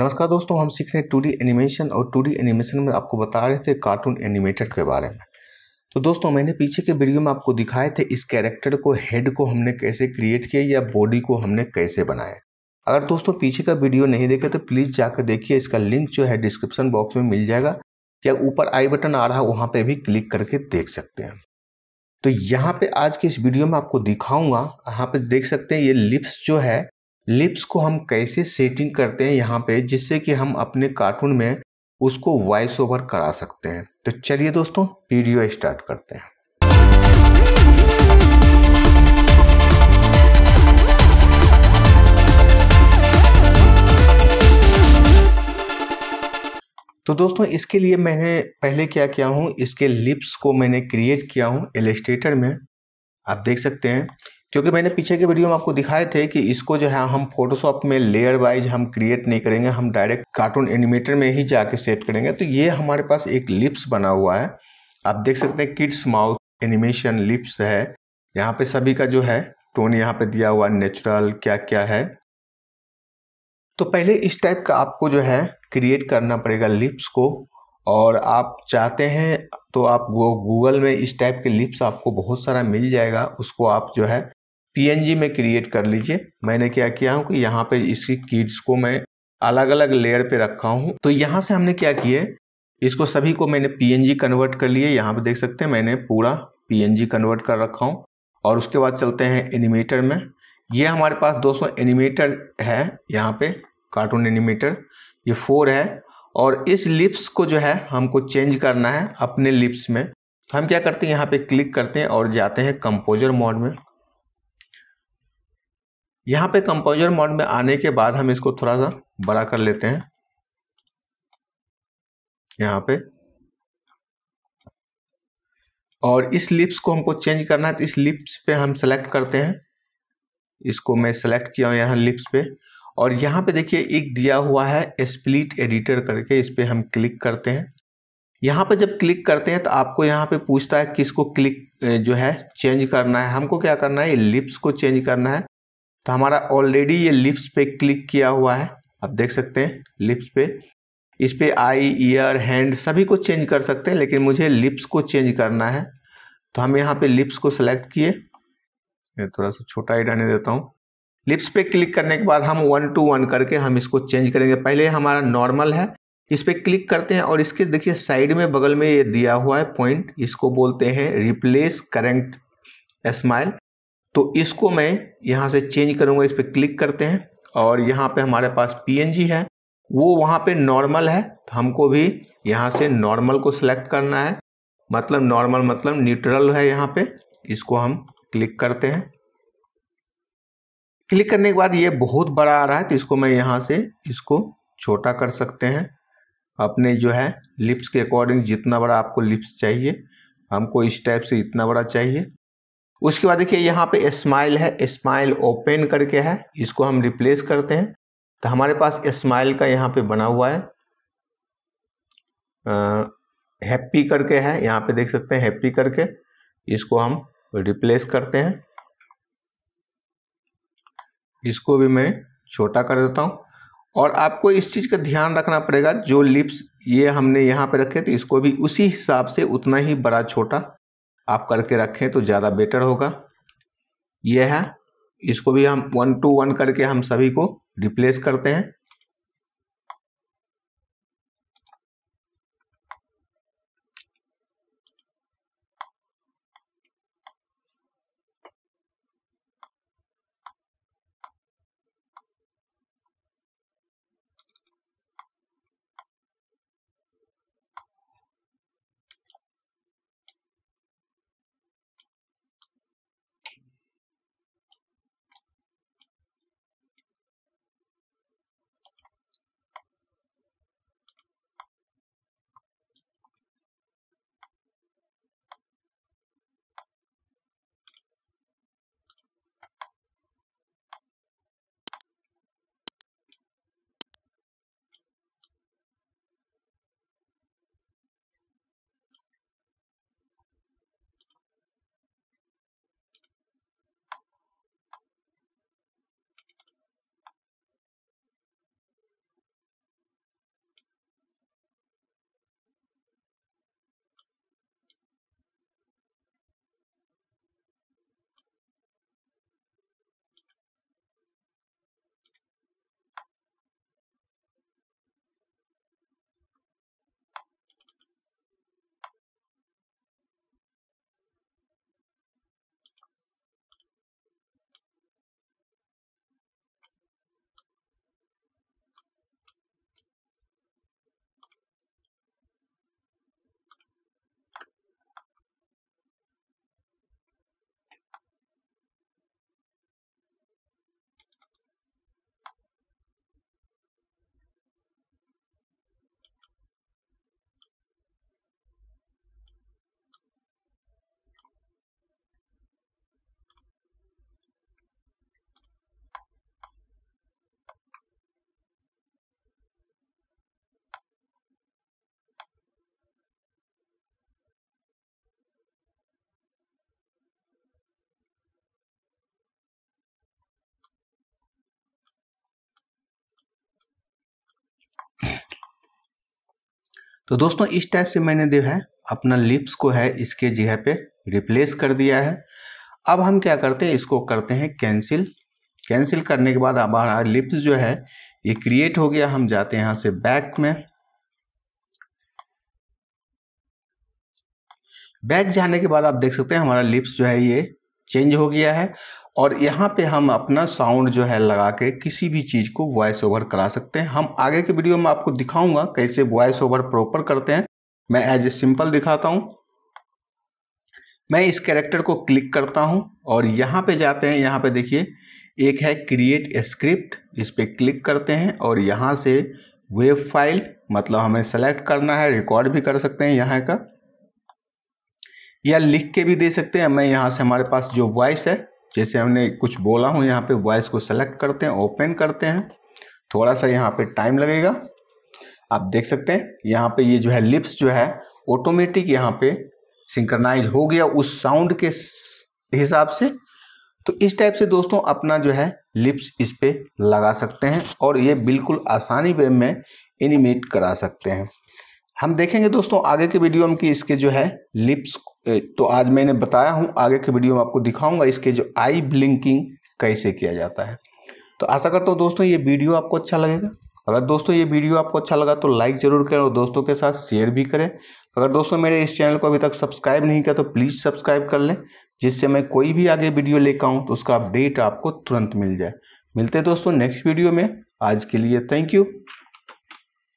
नमस्कार दोस्तों हम सीख रहे हैं टू एनिमेशन और टू एनिमेशन में आपको बता रहे थे कार्टून एनिमेटेड के बारे में तो दोस्तों मैंने पीछे के वीडियो में आपको दिखाए थे इस कैरेक्टर को हेड को हमने कैसे क्रिएट किया या बॉडी को हमने कैसे बनाया अगर दोस्तों पीछे का वीडियो नहीं देखे तो प्लीज़ जाकर देखिए इसका लिंक जो है डिस्क्रिप्शन बॉक्स में मिल जाएगा या ऊपर आई बटन आ रहा है वहाँ पर भी क्लिक करके देख सकते हैं तो यहाँ पे आज के इस वीडियो में आपको दिखाऊंगा यहाँ पे देख सकते हैं ये लिप्स जो है लिप्स को हम कैसे सेटिंग करते हैं यहाँ पे जिससे कि हम अपने कार्टून में उसको वॉइस ओवर करा सकते हैं तो चलिए दोस्तों वीडियो स्टार्ट करते हैं तो दोस्तों इसके लिए मैंने पहले क्या किया हूँ इसके लिप्स को मैंने क्रिएट किया हूँ एलिस्टेटर में आप देख सकते हैं क्योंकि मैंने पीछे के वीडियो में आपको दिखाए थे कि इसको जो है हम फोटोशॉप में लेयर वाइज हम क्रिएट नहीं करेंगे हम डायरेक्ट कार्टून एनिमेटर में ही जाके सेट करेंगे तो ये हमारे पास एक लिप्स बना हुआ है आप देख सकते हैं किड्स माउथ एनिमेशन लिप्स है यहाँ पे सभी का जो है टोन यहाँ पे दिया हुआ नेचुरल क्या क्या है तो पहले इस टाइप का आपको जो है क्रिएट करना पड़ेगा लिप्स को और आप चाहते हैं तो आप गूगल में इस टाइप के लिप्स आपको बहुत सारा मिल जाएगा उसको आप जो है पी में क्रिएट कर लीजिए मैंने क्या किया हूँ कि यहाँ पे इसकी किड्स को मैं अलग अलग लेयर पे रखा हूँ तो यहाँ से हमने क्या किया इसको सभी को मैंने पी कन्वर्ट कर लिए यहाँ पे देख सकते हैं मैंने पूरा पी कन्वर्ट कर रखा हूँ और उसके बाद चलते हैं एनिमेटर में ये हमारे पास दोस्तों एनिमेटर है यहाँ पे कार्टून एनिमेटर ये फोर है और इस लिप्स को जो है हमको चेंज करना है अपने लिप्स में तो हम क्या करते हैं यहाँ पे क्लिक करते हैं और जाते हैं कंपोजर मोड में यहाँ पे कंपोजर मोड में आने के बाद हम इसको थोड़ा सा बड़ा कर लेते हैं यहाँ पे और इस लिप्स को हमको चेंज करना है तो इस लिप्स पे हम सेलेक्ट करते हैं इसको मैं सेलेक्ट किया हूँ यहाँ लिप्स पे और यहाँ पे देखिए एक दिया हुआ है स्प्लिट एडिटर करके इस पर हम क्लिक करते हैं यहाँ पे जब क्लिक करते हैं तो आपको यहाँ पे पूछता है किसको क्लिक जो है चेंज करना है हमको क्या करना है लिप्स को चेंज करना है तो हमारा ऑलरेडी ये लिप्स पे क्लिक किया हुआ है आप देख सकते हैं लिप्स पे इस पर आई ईयर हैंड सभी को चेंज कर सकते हैं लेकिन मुझे लिप्स को चेंज करना है तो हम यहाँ पे लिप्स को सेलेक्ट किए मैं थोड़ा सा छोटा ही रहने देता हूँ लिप्स पे क्लिक करने के बाद हम वन टू वन करके हम इसको चेंज करेंगे पहले हमारा नॉर्मल है इस पर क्लिक करते हैं और इसके देखिए साइड में बगल में ये दिया हुआ है पॉइंट इसको बोलते हैं रिप्लेस करेंट स्माइल तो इसको मैं यहाँ से चेंज करूँगा इस पर क्लिक करते हैं और यहाँ पे हमारे पास पी है वो वहाँ पे नॉर्मल है तो हमको भी यहाँ से नॉर्मल को सिलेक्ट करना है मतलब नॉर्मल मतलब न्यूट्रल है यहाँ पे इसको हम क्लिक करते हैं क्लिक करने के बाद ये बहुत बड़ा आ रहा है तो इसको मैं यहाँ से इसको छोटा कर सकते हैं अपने जो है लिप्स के अकॉर्डिंग जितना बड़ा आपको लिप्स चाहिए हमको इस टाइप से इतना बड़ा चाहिए उसके बाद देखिए यहाँ पे स्माइल है स्माइल ओपन करके है इसको हम रिप्लेस करते हैं तो हमारे पास स्माइल का यहाँ पे बना हुआ है हैप्पी करके है यहाँ पे देख सकते हैं हैप्पी करके इसको हम रिप्लेस करते हैं इसको भी मैं छोटा कर देता हूँ और आपको इस चीज़ का ध्यान रखना पड़ेगा जो लिप्स ये हमने यहाँ पे रखे थे इसको भी उसी हिसाब से उतना ही बड़ा छोटा आप करके रखें तो ज़्यादा बेटर होगा यह है इसको भी हम वन टू वन करके हम सभी को रिप्लेस करते हैं तो दोस्तों इस टाइप से मैंने जो है अपना लिप्स को है इसके जगह पे रिप्लेस कर दिया है अब हम क्या करते हैं इसको करते हैं कैंसिल कैंसिल करने के बाद हमारा लिप्स जो है ये क्रिएट हो गया हम जाते हैं यहाँ से बैक में बैक जाने के बाद आप देख सकते हैं हमारा लिप्स जो है ये चेंज हो गया है और यहाँ पे हम अपना साउंड जो है लगा के किसी भी चीज़ को वॉइस ओवर करा सकते हैं हम आगे के वीडियो में आपको दिखाऊंगा कैसे वॉइस ओवर प्रॉपर करते हैं मैं एज ए सिंपल दिखाता हूँ मैं इस कैरेक्टर को क्लिक करता हूँ और यहाँ पे जाते हैं यहाँ पे देखिए एक है क्रिएट स्क्रिप्ट इस पर क्लिक करते हैं और यहाँ से वेब फाइल मतलब हमें सेलेक्ट करना है रिकॉर्ड भी कर सकते हैं यहाँ का या लिख के भी दे सकते हैं मैं यहाँ से हमारे पास जो वॉइस है जैसे हमने कुछ बोला हूँ यहाँ पे वॉइस को सेलेक्ट करते हैं ओपन करते हैं थोड़ा सा यहाँ पे टाइम लगेगा आप देख सकते हैं यहाँ पे ये जो है लिप्स जो है ऑटोमेटिक यहाँ पे सिंक्रनाइज हो गया उस साउंड के हिसाब से तो इस टाइप से दोस्तों अपना जो है लिप्स इस पर लगा सकते हैं और ये बिल्कुल आसानी वे में एनिमेट करा सकते हैं हम देखेंगे दोस्तों आगे के वीडियो में कि इसके जो है लिप्स तो आज मैंने बताया हूँ आगे के वीडियो में आपको दिखाऊंगा इसके जो आई ब्लिंकिंग कैसे किया जाता है तो आशा करता हूँ दोस्तों ये वीडियो आपको अच्छा लगेगा अगर दोस्तों ये वीडियो आपको अच्छा लगा तो लाइक ज़रूर करें और दोस्तों के साथ शेयर भी करें अगर दोस्तों मेरे इस चैनल को अभी तक सब्सक्राइब नहीं किया तो प्लीज़ सब्सक्राइब कर लें जिससे मैं कोई भी आगे वीडियो लेकर आऊँ तो उसका अपडेट आपको तुरंत मिल जाए मिलते दोस्तों नेक्स्ट वीडियो में आज के लिए थैंक यू